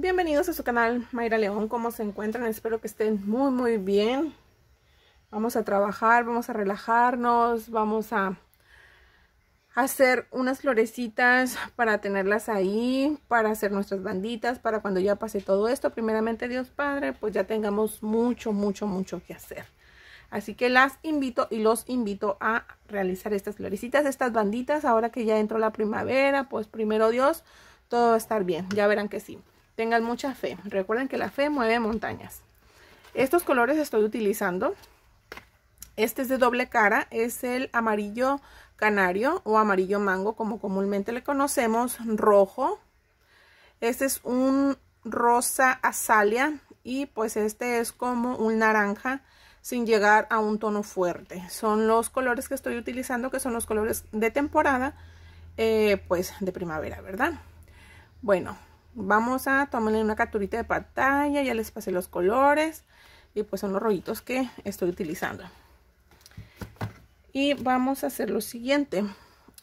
Bienvenidos a su canal Mayra León, ¿cómo se encuentran? Espero que estén muy muy bien. Vamos a trabajar, vamos a relajarnos, vamos a hacer unas florecitas para tenerlas ahí, para hacer nuestras banditas, para cuando ya pase todo esto, primeramente Dios Padre, pues ya tengamos mucho, mucho, mucho que hacer. Así que las invito y los invito a realizar estas florecitas, estas banditas, ahora que ya entró la primavera, pues primero Dios, todo va a estar bien, ya verán que sí. Tengan mucha fe. Recuerden que la fe mueve montañas. Estos colores estoy utilizando. Este es de doble cara. Es el amarillo canario o amarillo mango como comúnmente le conocemos. Rojo. Este es un rosa azalea y pues este es como un naranja sin llegar a un tono fuerte. Son los colores que estoy utilizando, que son los colores de temporada, eh, pues de primavera, ¿verdad? Bueno, Vamos a tomarle una capturita de pantalla, ya les pasé los colores y pues son los rollitos que estoy utilizando. Y vamos a hacer lo siguiente.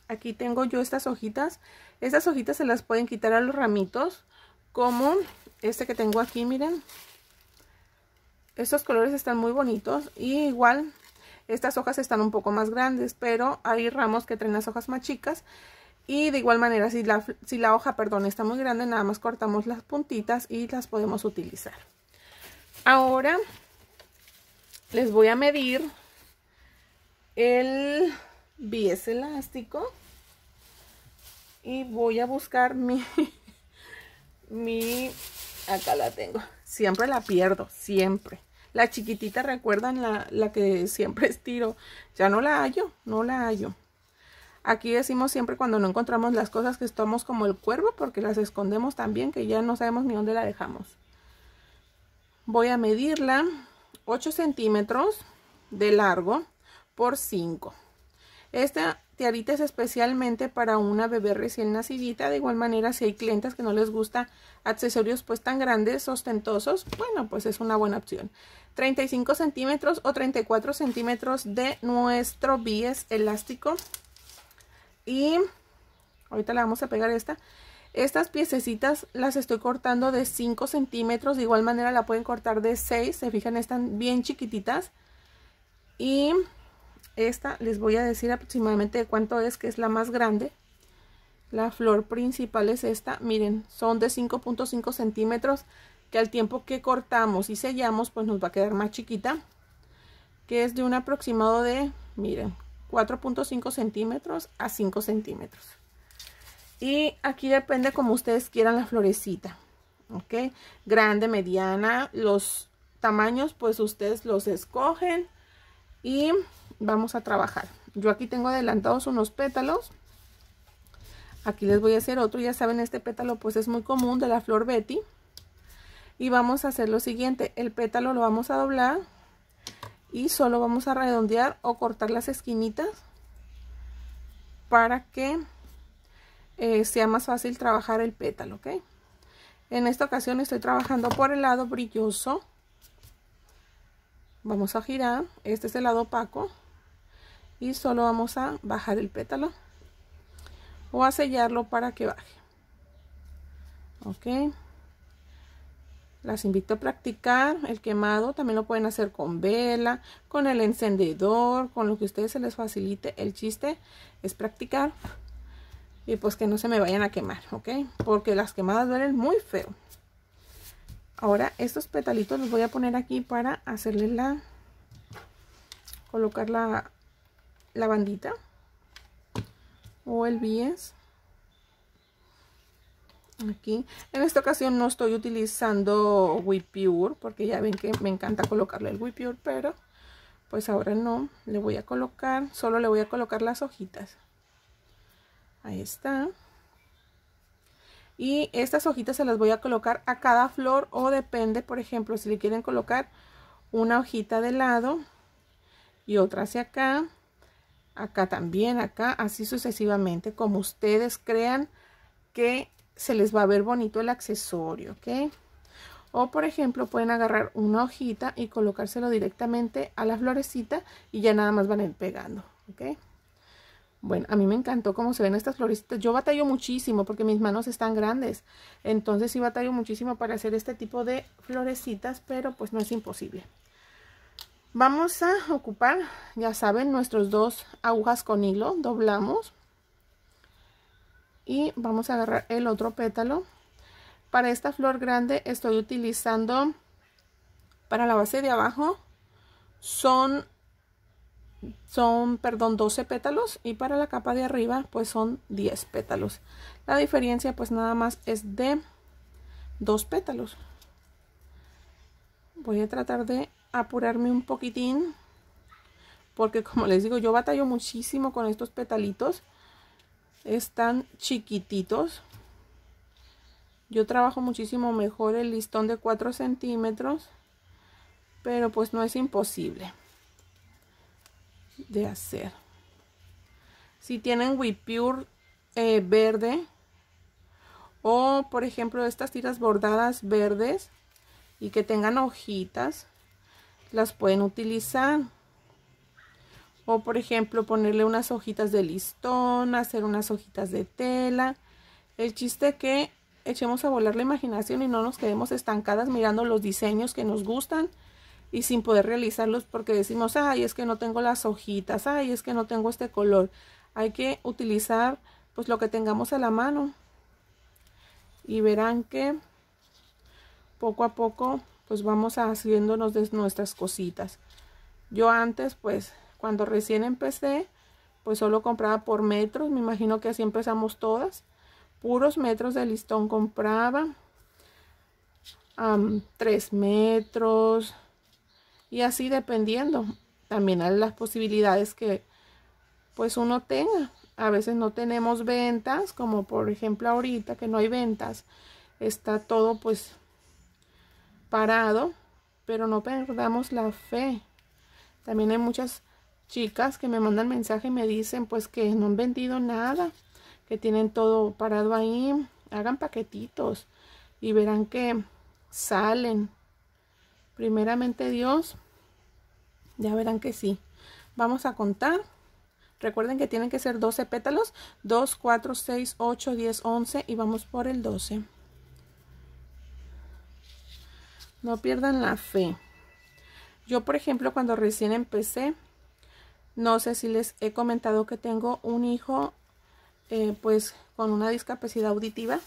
Aquí tengo yo estas hojitas. Estas hojitas se las pueden quitar a los ramitos como este que tengo aquí, miren. Estos colores están muy bonitos y igual estas hojas están un poco más grandes, pero hay ramos que traen las hojas más chicas y de igual manera, si la, si la hoja, perdón, está muy grande, nada más cortamos las puntitas y las podemos utilizar. Ahora les voy a medir el bies elástico y voy a buscar mi mi acá la tengo siempre la pierdo siempre la chiquitita recuerdan la, la que siempre estiro ya no la hallo no la hallo Aquí decimos siempre cuando no encontramos las cosas que estamos como el cuervo porque las escondemos también que ya no sabemos ni dónde la dejamos. Voy a medirla 8 centímetros de largo por 5. Esta tiarita es especialmente para una bebé recién nacidita. De igual manera, si hay clientes que no les gusta accesorios pues tan grandes, ostentosos, bueno, pues es una buena opción. 35 centímetros o 34 centímetros de nuestro bies elástico y ahorita la vamos a pegar esta. Estas piececitas las estoy cortando de 5 centímetros, de igual manera la pueden cortar de 6, se fijan están bien chiquititas. Y esta les voy a decir aproximadamente de cuánto es, que es la más grande. La flor principal es esta, miren, son de 5.5 centímetros, que al tiempo que cortamos y sellamos, pues nos va a quedar más chiquita. Que es de un aproximado de, miren, 4.5 centímetros a 5 centímetros. Y aquí depende como ustedes quieran la florecita. ¿Ok? Grande, mediana, los tamaños pues ustedes los escogen y vamos a trabajar. Yo aquí tengo adelantados unos pétalos. Aquí les voy a hacer otro. Ya saben, este pétalo pues es muy común de la flor Betty. Y vamos a hacer lo siguiente. El pétalo lo vamos a doblar y solo vamos a redondear o cortar las esquinitas para que eh, sea más fácil trabajar el pétalo ok en esta ocasión estoy trabajando por el lado brilloso vamos a girar este es el lado opaco y solo vamos a bajar el pétalo o a sellarlo para que baje ok las invito a practicar el quemado. También lo pueden hacer con vela, con el encendedor, con lo que a ustedes se les facilite. El chiste es practicar y pues que no se me vayan a quemar, ¿ok? Porque las quemadas duelen muy feo. Ahora estos petalitos los voy a poner aquí para hacerle la... colocar la, la bandita o el bies aquí en esta ocasión no estoy utilizando Whipure porque ya ven que me encanta colocarle el Whipure pero pues ahora no le voy a colocar solo le voy a colocar las hojitas ahí está y estas hojitas se las voy a colocar a cada flor o depende por ejemplo si le quieren colocar una hojita de lado y otra hacia acá acá también acá así sucesivamente como ustedes crean que se les va a ver bonito el accesorio, ¿ok? O por ejemplo pueden agarrar una hojita y colocárselo directamente a la florecita y ya nada más van a ir pegando, ¿ok? Bueno, a mí me encantó cómo se ven estas florecitas. Yo batallo muchísimo porque mis manos están grandes. Entonces sí batallo muchísimo para hacer este tipo de florecitas, pero pues no es imposible. Vamos a ocupar, ya saben, nuestros dos agujas con hilo. Doblamos y vamos a agarrar el otro pétalo para esta flor grande estoy utilizando para la base de abajo son son perdón 12 pétalos y para la capa de arriba pues son 10 pétalos la diferencia pues nada más es de dos pétalos voy a tratar de apurarme un poquitín porque como les digo yo batallo muchísimo con estos petalitos están chiquititos. Yo trabajo muchísimo mejor el listón de 4 centímetros, pero pues no es imposible de hacer. Si tienen Wipure eh, verde o por ejemplo estas tiras bordadas verdes y que tengan hojitas, las pueden utilizar o por ejemplo, ponerle unas hojitas de listón, hacer unas hojitas de tela. El chiste que echemos a volar la imaginación y no nos quedemos estancadas mirando los diseños que nos gustan y sin poder realizarlos porque decimos, ay, es que no tengo las hojitas, ay, es que no tengo este color. Hay que utilizar pues lo que tengamos a la mano. Y verán que poco a poco pues vamos haciéndonos de nuestras cositas. Yo antes pues cuando recién empecé, pues solo compraba por metros, me imagino que así empezamos todas. Puros metros de listón compraba. tres metros. Y así dependiendo también a las posibilidades que pues uno tenga. A veces no tenemos ventas, como por ejemplo ahorita que no hay ventas. Está todo pues parado, pero no perdamos la fe. También hay muchas chicas que me mandan mensaje y me dicen pues que no han vendido nada, que tienen todo parado ahí, hagan paquetitos y verán que salen. Primeramente Dios, ya verán que sí. Vamos a contar. Recuerden que tienen que ser 12 pétalos. 2, 4, 6, 8, 10, 11 y vamos por el 12. No pierdan la fe. Yo, por ejemplo, cuando recién empecé, no sé si les he comentado que tengo un hijo eh, pues con una discapacidad auditiva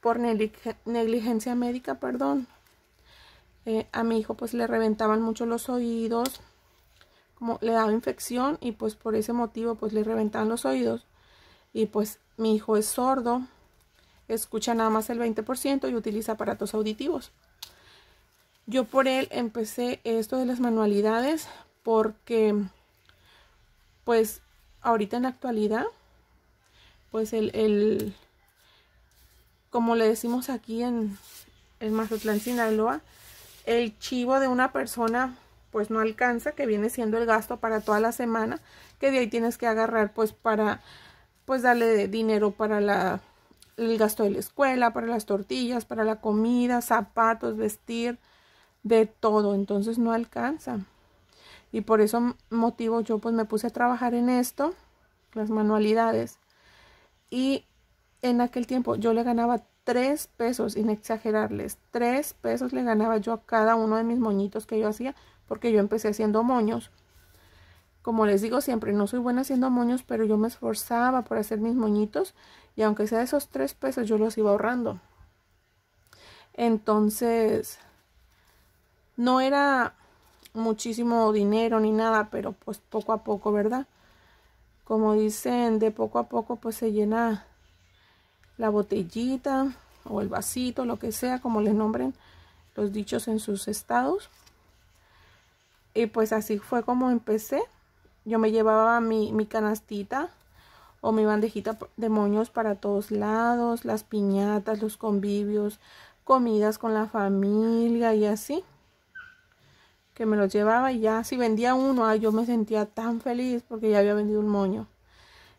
por negligencia médica, perdón. Eh, a mi hijo pues le reventaban mucho los oídos, como le daba infección y pues por ese motivo pues le reventaban los oídos. Y pues mi hijo es sordo, escucha nada más el 20% y utiliza aparatos auditivos. Yo por él empecé esto de las manualidades porque pues ahorita en la actualidad, pues el, el como le decimos aquí en, en Mazatlán, Sinaloa, el chivo de una persona pues no alcanza, que viene siendo el gasto para toda la semana, que de ahí tienes que agarrar pues para pues darle dinero para la, el gasto de la escuela, para las tortillas, para la comida, zapatos, vestir, de todo, entonces no alcanza y por eso motivo yo pues me puse a trabajar en esto, las manualidades. Y en aquel tiempo yo le ganaba tres pesos, sin exagerarles, Tres pesos le ganaba yo a cada uno de mis moñitos que yo hacía, porque yo empecé haciendo moños. Como les digo siempre, no soy buena haciendo moños, pero yo me esforzaba por hacer mis moñitos y aunque sea esos tres pesos yo los iba ahorrando. Entonces, no era muchísimo dinero ni nada, pero pues poco a poco, ¿verdad? Como dicen, de poco a poco pues se llena la botellita o el vasito, lo que sea, como les nombren los dichos en sus estados. Y pues así fue como empecé. Yo me llevaba mi, mi canastita o mi bandejita de moños para todos lados, las piñatas, los convivios, comidas con la familia y así que me los llevaba y ya si vendía uno, yo me sentía tan feliz porque ya había vendido un moño.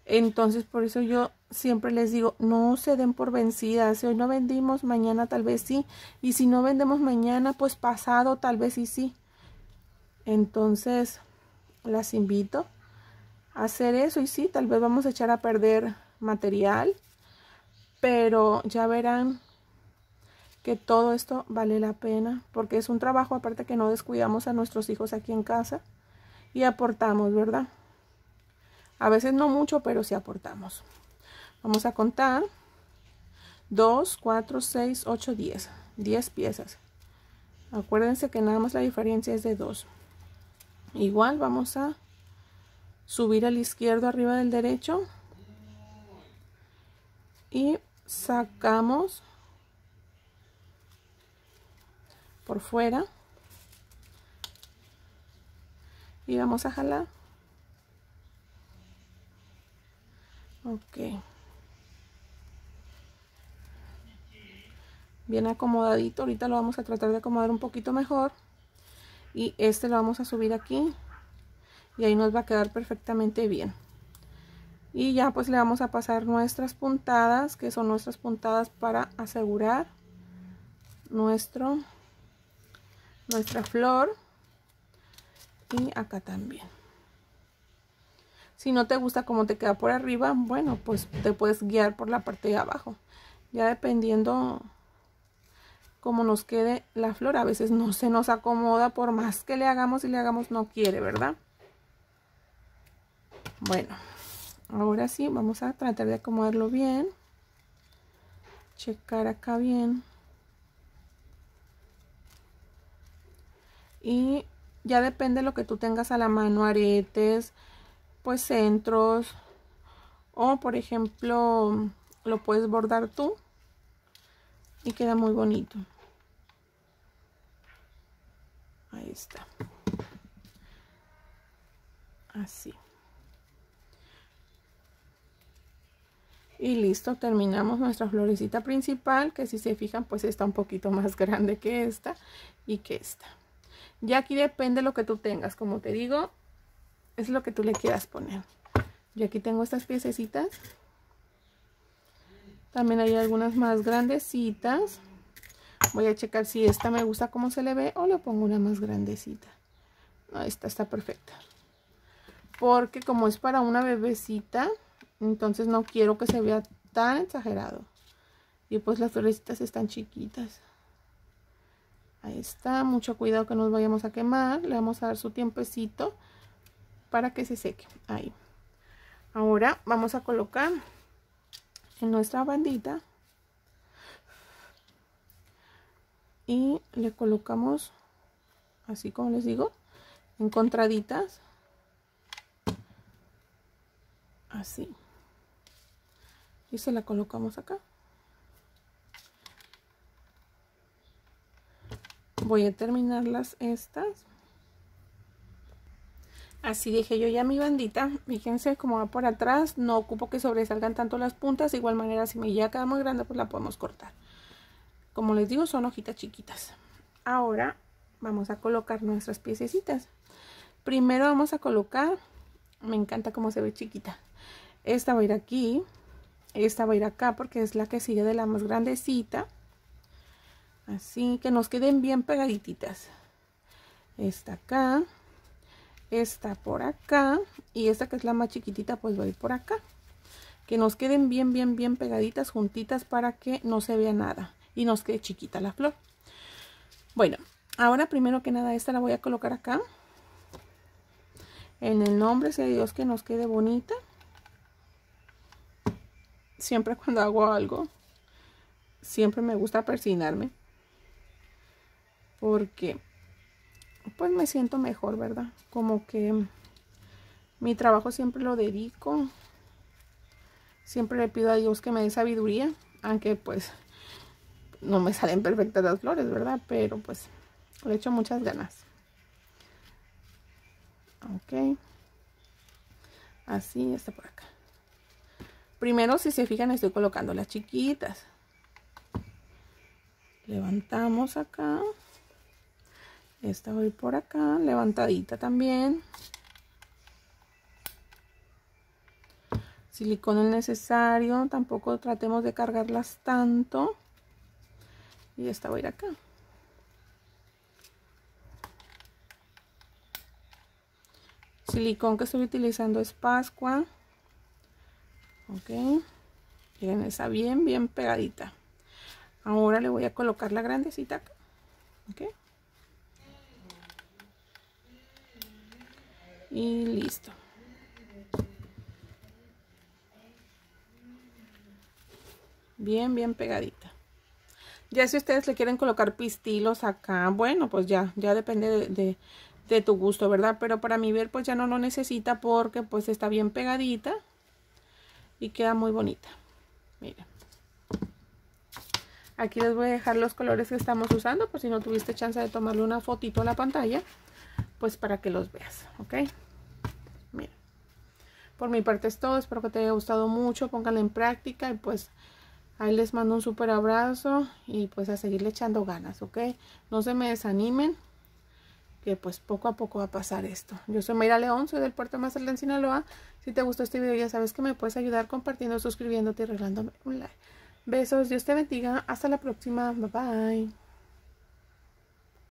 Entonces por eso yo siempre les digo, no se den por vencidas, si hoy no vendimos, mañana tal vez sí, y si no vendemos mañana, pues pasado tal vez sí sí. Entonces las invito a hacer eso y sí, tal vez vamos a echar a perder material, pero ya verán que todo esto vale la pena, porque es un trabajo aparte que no descuidamos a nuestros hijos aquí en casa y aportamos, ¿verdad? A veces no mucho, pero si aportamos. Vamos a contar 2, 4, 6, 8, 10. 10 piezas. Acuérdense que nada más la diferencia es de 2. Igual vamos a subir al izquierdo arriba del derecho y sacamos por fuera y vamos a jalar ok bien acomodadito ahorita lo vamos a tratar de acomodar un poquito mejor y este lo vamos a subir aquí y ahí nos va a quedar perfectamente bien y ya pues le vamos a pasar nuestras puntadas que son nuestras puntadas para asegurar nuestro nuestra flor y acá también. Si no te gusta cómo te queda por arriba, bueno, pues te puedes guiar por la parte de abajo. Ya dependiendo cómo nos quede la flor, a veces no se nos acomoda por más que le hagamos y le hagamos no quiere, ¿verdad? Bueno, ahora sí, vamos a tratar de acomodarlo bien. Checar acá bien. y ya depende lo que tú tengas a la mano, aretes, pues centros o por ejemplo lo puedes bordar tú y queda muy bonito. Ahí está. Así. Y listo, terminamos nuestra florecita principal, que si se fijan, pues está un poquito más grande que esta y que esta. Ya aquí depende lo que tú tengas, como te digo, es lo que tú le quieras poner. Y aquí tengo estas piececitas. También hay algunas más grandecitas. Voy a checar si esta me gusta cómo se le ve o le pongo una más grandecita. No, esta está perfecta. Porque como es para una bebecita, entonces no quiero que se vea tan exagerado. Y pues las florecitas están chiquitas. Ahí está, mucho cuidado que nos vayamos a quemar. Le vamos a dar su tiempecito para que se seque. Ahí. Ahora vamos a colocar en nuestra bandita y le colocamos así como les digo en contraditas así y se la colocamos acá voy a terminarlas estas así dije yo ya mi bandita fíjense cómo va por atrás no ocupo que sobresalgan tanto las puntas de igual manera si me ya queda muy grande pues la podemos cortar como les digo son hojitas chiquitas ahora vamos a colocar nuestras piececitas primero vamos a colocar me encanta cómo se ve chiquita esta va a ir aquí esta va a ir acá porque es la que sigue de la más grandecita así que nos queden bien pegaditas esta acá esta por acá y esta que es la más chiquitita pues va a ir por acá que nos queden bien bien bien pegaditas juntitas para que no se vea nada y nos quede chiquita la flor bueno ahora primero que nada esta la voy a colocar acá en el nombre sea Dios que nos quede bonita siempre cuando hago algo siempre me gusta persignarme porque pues me siento mejor, ¿verdad? Como que mi trabajo siempre lo dedico, siempre le pido a Dios que me dé sabiduría, aunque pues no me salen perfectas las flores, ¿verdad? Pero pues le echo muchas ganas. Ok. Así está por acá. Primero, si se fijan, estoy colocando las chiquitas. Levantamos acá. Esta voy por acá, levantadita también. Silicón es necesario, tampoco tratemos de cargarlas tanto. Y esta voy a ir acá. Silicón que estoy utilizando es Pascua. Ok. Miren, está bien, bien pegadita. Ahora le voy a colocar la grandecita acá. Ok. y listo bien bien pegadita ya si ustedes le quieren colocar pistilos acá bueno pues ya ya depende de, tu gusto verdad pero para mi ver pues ya no lo necesita porque pues está bien pegadita y queda muy bonita miren Aquí les voy a dejar los colores que estamos usando por si no tuviste chance de tomarle una fotito a la pantalla pues para que los veas, ¿ok? Mira, por mi parte es todo, espero que te haya gustado mucho, pónganlo en práctica y pues ahí les mando un súper abrazo y pues a seguirle echando ganas, ¿ok? No se me desanimen, que pues poco a poco va a pasar esto. Yo soy Mayra León, soy del Puerto en Sinaloa. Si te gustó este video ya sabes que me puedes ayudar compartiendo, suscribiéndote y regalándome un like. Besos, Dios te bendiga, hasta la próxima, bye bye.